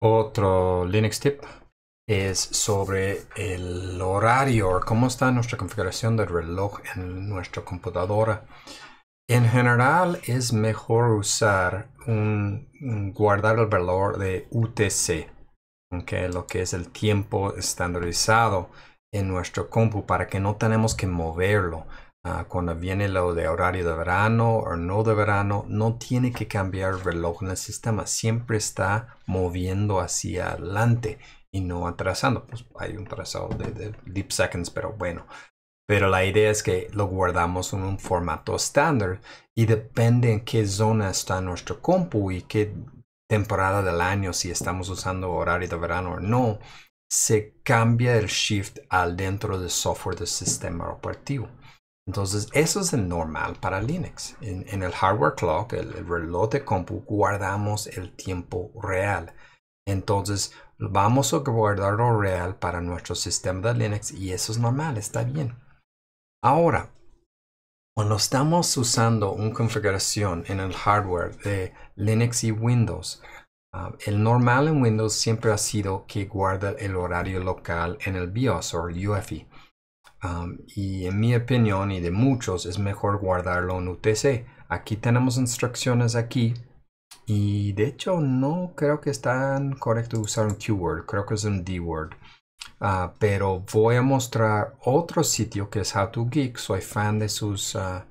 Otro Linux tip es sobre el horario, cómo está nuestra configuración del reloj en nuestra computadora. En general es mejor usar un, guardar el valor de UTC, aunque lo que es el tiempo estandarizado en nuestro compu para que no tenemos que moverlo. Ah, cuando viene lo de horario de verano o no de verano, no tiene que cambiar el reloj en el sistema. Siempre está moviendo hacia adelante y no atrasando. Pues hay un trazado de, de deep seconds, pero bueno. Pero la idea es que lo guardamos en un formato estándar y depende en qué zona está nuestro compu y qué temporada del año, si estamos usando horario de verano o no, se cambia el shift al dentro del software del sistema operativo. Entonces, eso es el normal para Linux. En, el hardware clock, el, reloj de compu, guardamos el tiempo real. Entonces, vamos a guardarlo real para nuestro sistema de Linux y eso es normal, está bien. Ahora, cuando estamos usando una configuración en el hardware de Linux y Windows, ah, el normal en Windows siempre ha sido que guarda el horario local en el BIOS o UEFI y en mi opinión y de muchos es mejor guardarlo en UTC. Aquí tenemos instrucciones aquí y de hecho no creo que es tan correcto usar un keyword, creo que es un dword. word. Ah, pero voy a mostrar otro sitio que es How Geek. Soy fan de sus, ah,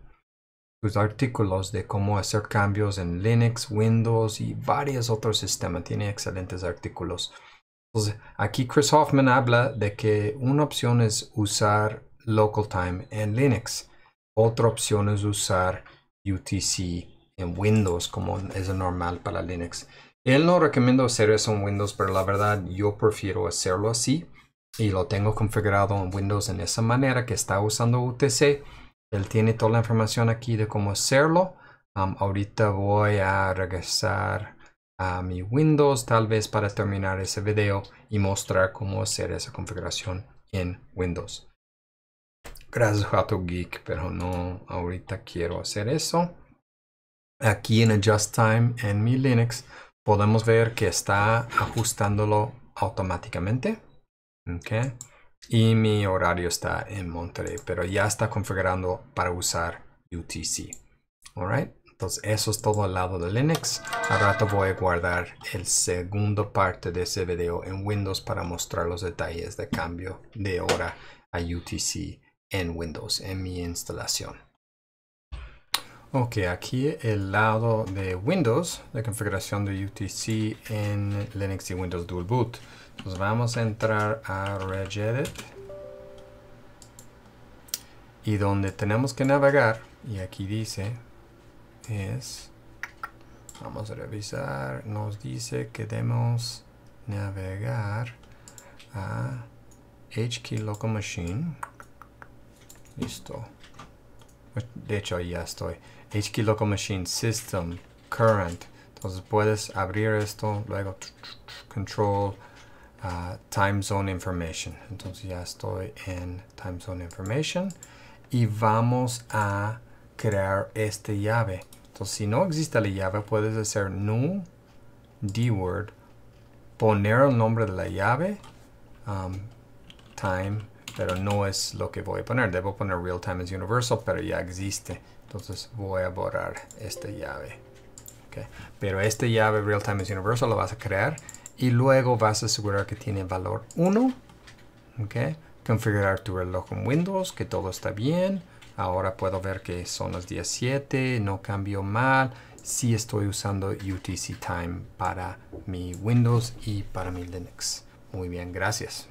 sus artículos de cómo hacer cambios en Linux, Windows y varios otros sistemas. Tiene excelentes artículos aquí Chris Hoffman habla de que una opción es usar local time en Linux. Otra opción es usar UTC en Windows, como es normal para Linux. Él no recomienda hacer eso en Windows, pero la verdad yo prefiero hacerlo así. Y lo tengo configurado en Windows en esa manera que está usando UTC. Él tiene toda la información aquí de cómo hacerlo. ahorita voy a regresar a mi Windows tal vez para terminar ese video y mostrar cómo hacer esa configuración en Windows. Gracias Jato Geek, pero no ahorita quiero hacer eso. Aquí en Adjust Time en mi Linux podemos ver que está ajustándolo automáticamente. Okay. Y mi horario está en Monterrey, pero ya está configurando para usar UTC. All entonces eso es todo al lado de Linux. Al rato voy a guardar el segundo parte de ese video en Windows para mostrar los detalles de cambio de hora a UTC en Windows, en mi instalación. Ok, aquí el lado de Windows, la configuración de UTC en Linux y Windows Dual Boot. Entonces vamos a entrar a regedit y donde tenemos que navegar, y aquí dice es vamos a revisar nos dice que debemos navegar a HKEY Local Machine listo pues, de hecho ya estoy HKEY Local Machine System Current entonces puedes abrir esto luego control ah, time zone information entonces ya estoy en time zone information y vamos a crear esta llave entonces, si no existe la llave, puedes hacer null dword, poner el nombre de la llave, um, time, pero no es lo que voy a poner. Debo poner real time is universal, pero ya existe. Entonces voy a borrar esta llave. Okay. Pero esta llave real time is universal la vas a crear y luego vas a asegurar que tiene valor 1. Okay. Configurar tu reloj en Windows, que todo está bien. Ahora puedo ver que son las 17, no cambió mal. Sí estoy usando UTC Time para mi Windows y para mi Linux. Muy bien, gracias.